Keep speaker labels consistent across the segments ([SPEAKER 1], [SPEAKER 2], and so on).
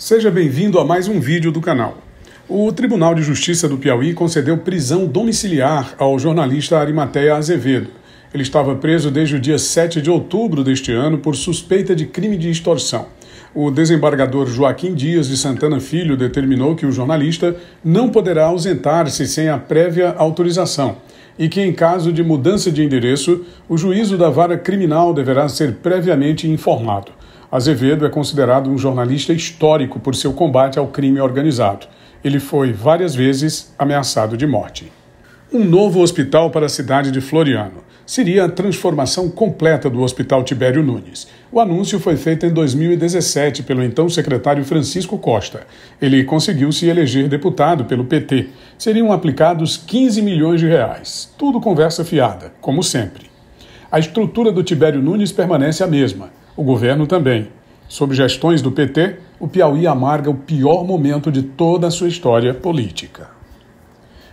[SPEAKER 1] Seja bem-vindo a mais um vídeo do canal. O Tribunal de Justiça do Piauí concedeu prisão domiciliar ao jornalista Arimateia Azevedo. Ele estava preso desde o dia 7 de outubro deste ano por suspeita de crime de extorsão. O desembargador Joaquim Dias de Santana Filho determinou que o jornalista não poderá ausentar-se sem a prévia autorização e que, em caso de mudança de endereço, o juízo da vara criminal deverá ser previamente informado. Azevedo é considerado um jornalista histórico por seu combate ao crime organizado. Ele foi várias vezes ameaçado de morte. Um novo hospital para a cidade de Floriano seria a transformação completa do Hospital Tibério Nunes. O anúncio foi feito em 2017 pelo então secretário Francisco Costa. Ele conseguiu se eleger deputado pelo PT. Seriam aplicados 15 milhões de reais. Tudo conversa fiada, como sempre. A estrutura do Tibério Nunes permanece a mesma o governo também. Sob gestões do PT, o Piauí amarga o pior momento de toda a sua história política.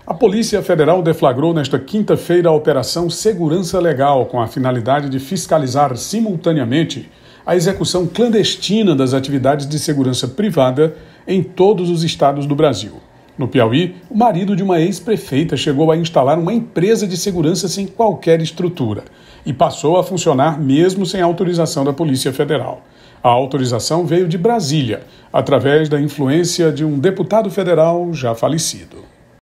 [SPEAKER 1] A Polícia Federal deflagrou nesta quinta-feira a Operação Segurança Legal, com a finalidade de fiscalizar simultaneamente a execução clandestina das atividades de segurança privada em todos os estados do Brasil. No Piauí, o marido de uma ex-prefeita chegou a instalar uma empresa de segurança sem qualquer estrutura e passou a funcionar mesmo sem autorização da Polícia Federal. A autorização veio de Brasília, através da influência de um deputado federal já falecido.